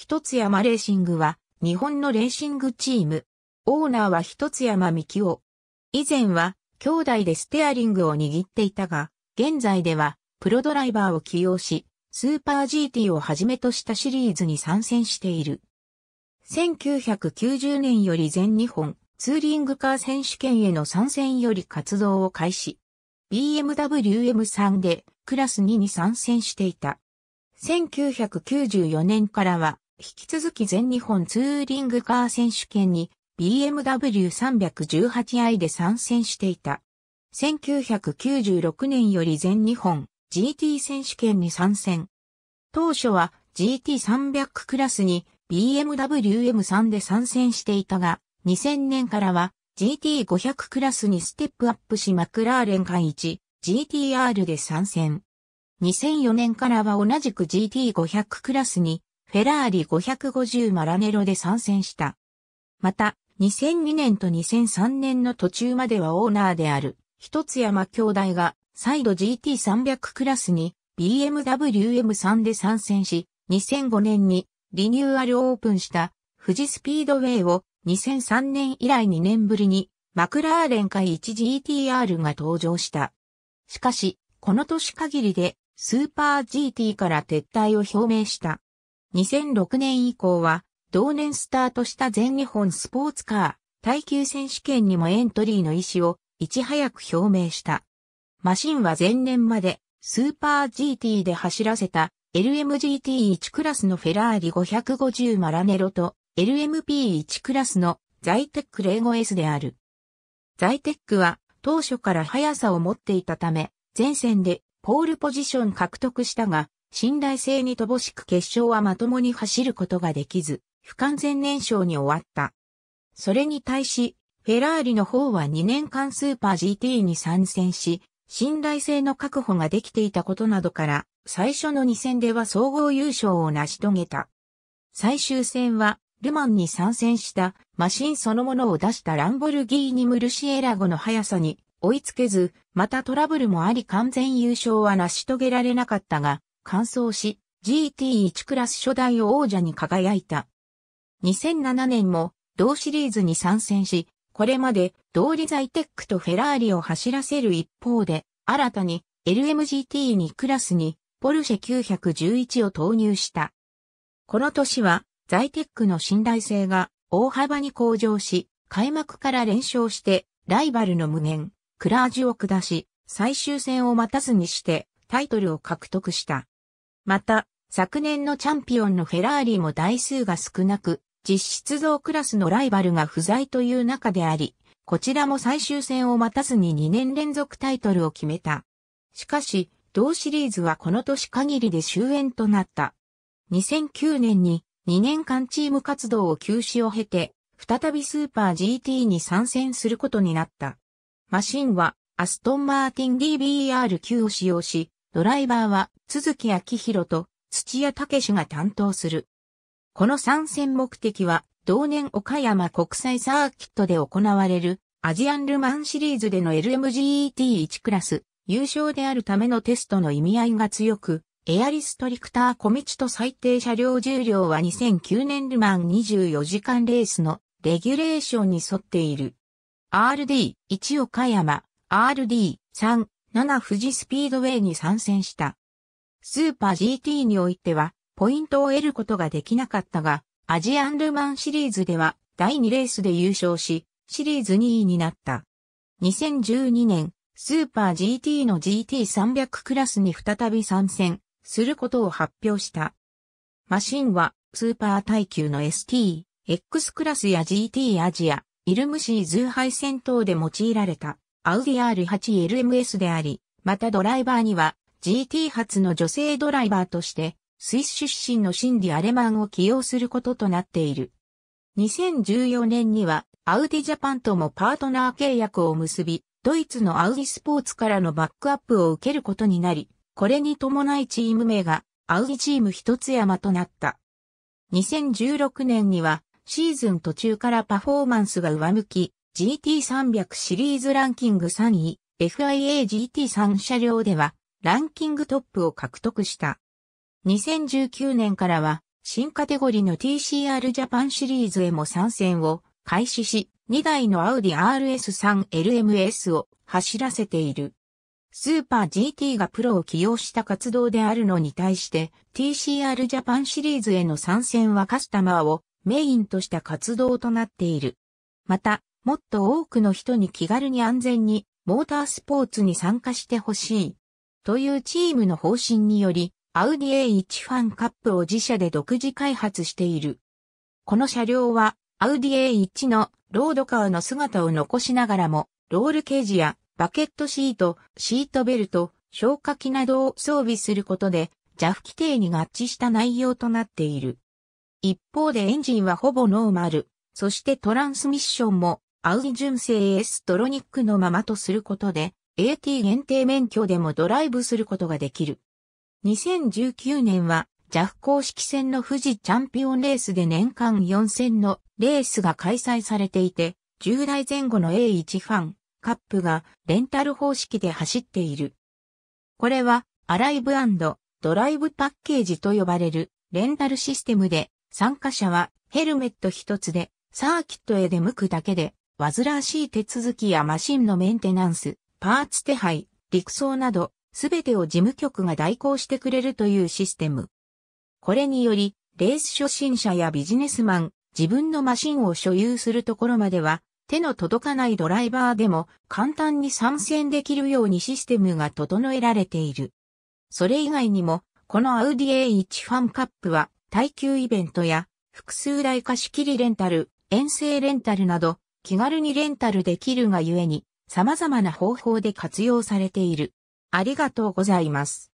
一つ山レーシングは、日本のレーシングチーム。オーナーは一つ山美希お。以前は、兄弟でステアリングを握っていたが、現在では、プロドライバーを起用し、スーパー GT をはじめとしたシリーズに参戦している。1990年より全日本ツーリングカー選手権への参戦より活動を開始。BMW M3 でクラス2に参戦していた。1994年からは引き続き全日本ツーリングカー選手権に BMW318i で参戦していた。1996年より全日本 GT 選手権に参戦。当初は GT300 クラスに BMW M3 で参戦していたが、2000年からは GT500 クラスにステップアップしマクラーレン間1 GTR で参戦。2004年からは同じく GT500 クラスにフェラーリ550マラネロで参戦した。また、2002年と2003年の途中まではオーナーである、一つ山兄弟が、再度 GT300 クラスに BMW M3 で参戦し、2005年にリニューアルオープンした富士スピードウェイを2003年以来2年ぶりにマクラーレンか 1GTR が登場した。しかし、この年限りでスーパー GT から撤退を表明した。2006年以降は、同年スタートした全日本スポーツカー、耐久選手権にもエントリーの意思をいち早く表明した。マシンは前年までスーパー GT で走らせた LMGT1 クラスのフェラーリ550マラネロと LMP1 クラスのザイテック0ゴ s である。ザイテックは当初から速さを持っていたため前線でポールポジション獲得したが信頼性に乏しく決勝はまともに走ることができず、不完全燃焼に終わった。それに対し、フェラーリの方は2年間スーパー GT に参戦し、信頼性の確保ができていたことなどから、最初の2戦では総合優勝を成し遂げた。最終戦は、ルマンに参戦したマシンそのものを出したランボルギーニ・ムルシエラゴの速さに追いつけず、またトラブルもあり完全優勝は成し遂げられなかったが、完走し、GT1 クラス初代王者に輝いた。2007年も同シリーズに参戦し、これまで同理在テックとフェラーリを走らせる一方で、新たに LMGT2 クラスにポルシェ911を投入した。この年は在テックの信頼性が大幅に向上し、開幕から連勝してライバルの無念、クラージュを下し、最終戦を待たずにしてタイトルを獲得した。また、昨年のチャンピオンのフェラーリも台数が少なく、実質像クラスのライバルが不在という中であり、こちらも最終戦を待たずに2年連続タイトルを決めた。しかし、同シリーズはこの年限りで終焉となった。2009年に2年間チーム活動を休止を経て、再びスーパー GT に参戦することになった。マシンはアストンマーティン DBR9 を使用し、ドライバーは鈴木明弘と土屋武が担当する。この参戦目的は、同年岡山国際サーキットで行われるアジアンルマンシリーズでの LMGET1 クラス優勝であるためのテストの意味合いが強く、エアリストリクターコ道チと最低車両重量は2009年ルマン24時間レースのレギュレーションに沿っている。RD1 岡山、RD3、7富士スピードウェイに参戦した。スーパー GT においては、ポイントを得ることができなかったが、アジアンルマンシリーズでは、第2レースで優勝し、シリーズ2位になった。2012年、スーパー GT の GT300 クラスに再び参戦することを発表した。マシンは、スーパー耐久の ST、X クラスや GT アジア、イルムシーズーハイ戦闘で用いられた、アウディ R8LMS であり、またドライバーには、GT 初の女性ドライバーとして、スイス出身のシンディ・アレマンを起用することとなっている。2014年には、アウディジャパンともパートナー契約を結び、ドイツのアウディスポーツからのバックアップを受けることになり、これに伴いチーム名が、アウディチーム一つ山となった。2016年には、シーズン途中からパフォーマンスが上向き、GT300 シリーズランキング3位、FIA GT3 車両では、ランキングトップを獲得した。2019年からは新カテゴリの TCR ジャパンシリーズへも参戦を開始し、2台のアウディ RS3LMS を走らせている。スーパー GT がプロを起用した活動であるのに対して TCR ジャパンシリーズへの参戦はカスタマーをメインとした活動となっている。また、もっと多くの人に気軽に安全にモータースポーツに参加してほしいというチームの方針により、アウディ A1 ファンカップを自社で独自開発している。この車両は、アウディ A1 のロードカーの姿を残しながらも、ロールケージやバケットシート、シートベルト、消火器などを装備することで、JAF 規定に合致した内容となっている。一方でエンジンはほぼノーマル、そしてトランスミッションも、アウディ純正エストロニックのままとすることで、AT 限定免許でもドライブすることができる。2019年は JAF 公式戦の富士チャンピオンレースで年間4戦のレースが開催されていて、10代前後の A1 ファン、カップがレンタル方式で走っている。これはアライブドライブパッケージと呼ばれるレンタルシステムで参加者はヘルメット一つでサーキットへ出向くだけで煩わしい手続きやマシンのメンテナンス、パーツ手配、陸送など、すべてを事務局が代行してくれるというシステム。これにより、レース初心者やビジネスマン、自分のマシンを所有するところまでは、手の届かないドライバーでも簡単に参戦できるようにシステムが整えられている。それ以外にも、このアウディ A1 ファンカップは、耐久イベントや、複数台貸し切りレンタル、遠征レンタルなど、気軽にレンタルできるがゆえに、様々な方法で活用されている。ありがとうございます。